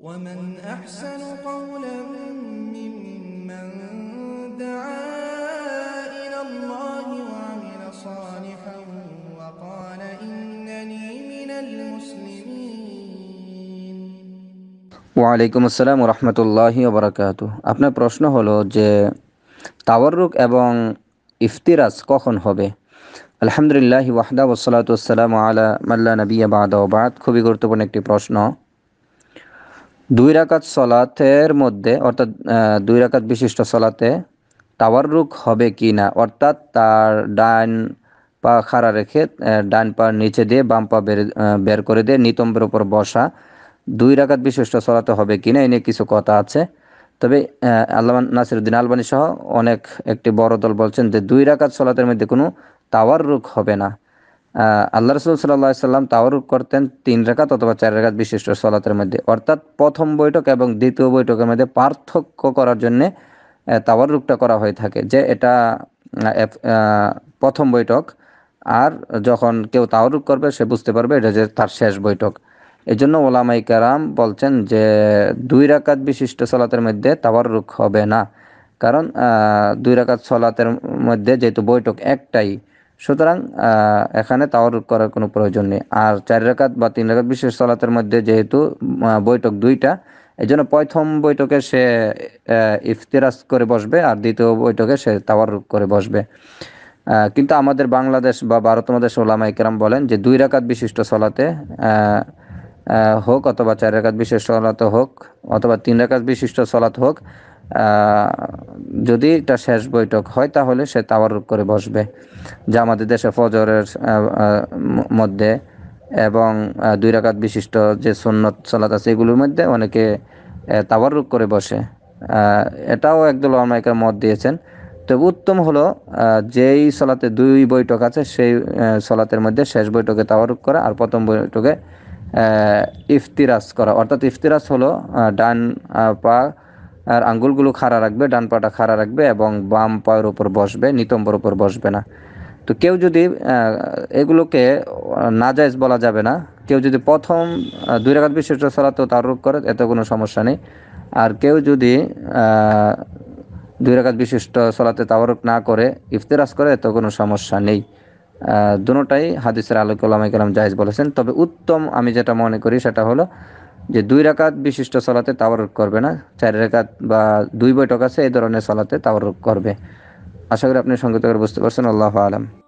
ومن أحسن قولا ممن دعا إلى الله وعمل صالحا وقال إنني من المسلمين وعليكم السلام ورحمة الله وبركاته أبنى پروشن هلو جه تاورك ابن افتراس کخن হবে। الحمد لله وحده والصلاة والسلام على নবিয়্যা نبي بعد وبعد খুবই গুরুত্বপূর্ণ একটি প্রশ্ন দুই রাকাত সলাতের মধ্যে অর্থাৎ দুই রাকাত বিশিষ্ট সলাতে তাওয়ারুক হবে কি না অর্থাৎ তার ডান পা খাড়া রেখে ডান পা নিচে দিয়ে বাম পা বের বের করে দিয়ে নিতম্বের উপর বসা দুই রাকাত বিশিষ্ট সলাতে হবে কি না এ নিয়ে কিছু কথা আছে তবে আল্লাহ নাসিরুদ্দিন আলবানী সহ অনেক একটি বড় দল বলছেন যে দুই রাকাত সলাতের মধ্যে কোনো তাওয়ার রুখ হবে না আল্লাহ রসুল সাল্লা সাল্লাম তাওর করতেন তিন রেখাত অথবা চার রেখাত বিশিষ্ট সলাতের মধ্যে অর্থাৎ প্রথম বৈঠক এবং দ্বিতীয় বৈঠকের মধ্যে পার্থক্য করার জন্যে তাওয়ার রুকটা করা হয়ে থাকে যে এটা প্রথম বৈঠক আর যখন কেউ রুখ করবে সে বুঝতে পারবে এটা যে তার শেষ বৈঠক এই জন্য ওলামাই কারাম বলছেন যে দুই রাকাত বিশিষ্ট সলাতের মধ্যে তাওয়ার রুখ হবে না কারণ দুই রাকাত সলাতের মধ্যে যেহেতু বৈঠক একটাই সুতরাং এখানে তাওয়ার করার কোনো প্রয়োজন নেই আর চার রেখাত বা তিন রেখাত বিশেষ সলাতের মধ্যে যেহেতু বৈঠক দুইটা এই জন্য প্রথম বৈঠকে সে ইফতিরাজ করে বসবে আর দ্বিতীয় বৈঠকে সে তাওয়ার করে বসবে কিন্তু আমাদের বাংলাদেশ বা ভারত আমাদের ওলামা ইকরাম বলেন যে দুই রেখাত বিশিষ্ট সলাতে হোক অথবা চার রেখাত বিশিষ্ট সলাতে হোক অথবা তিন রেখাত বিশিষ্ট সলাত হোক যদি এটা শেষ বৈঠক হয় তাহলে সে তাওয়ার করে বসবে যা আমাদের দেশে ফজরের মধ্যে এবং দুই রাকাত বিশিষ্ট যে সন্ন্যত সালাত আছে এগুলোর মধ্যে অনেকে তাওয়ারুক করে বসে এটাও একদল অনেকের মত দিয়েছেন তবে উত্তম হলো যেই সলাতে দুই বৈঠক আছে সেই সলাতের মধ্যে শেষ বৈঠকে তাওয়ারুক করা আর প্রথম বৈঠকে ইফতিরাজ করা অর্থাৎ ইফতিরাজ হলো ডান পা আর আঙ্গুলগুলো খাড়া রাখবে ডান পাটা খাড়া রাখবে এবং বাম পায়ের উপর বসবে নিতম্বর উপর বসবে না তো কেউ যদি এগুলোকে নাজায়জ বলা যাবে না কেউ যদি প্রথম দুই রাখাত বিশিষ্ট সলাতেও তারুক করে এতে কোনো সমস্যা নেই আর কেউ যদি দুই রাখাত বিশিষ্ট সলাতে তাওয়ারুক না করে ইফতেরাস করে এত কোনো সমস্যা নেই দুটাই হাদিসের আলোকে ওলামাই জাহেজ জায়েজ বলেছেন তবে উত্তম আমি যেটা মনে করি সেটা হলো যে দুই রাকাত বিশিষ্ট সলাতে তাওয়ারুক করবে না চার রেখাত বা দুই বৈঠক আছে এই ধরনের সলাতে তাওয়ারুক করবে আশা করি আপনি সঙ্গীত বুঝতে পারছেন আল্লাহ আলম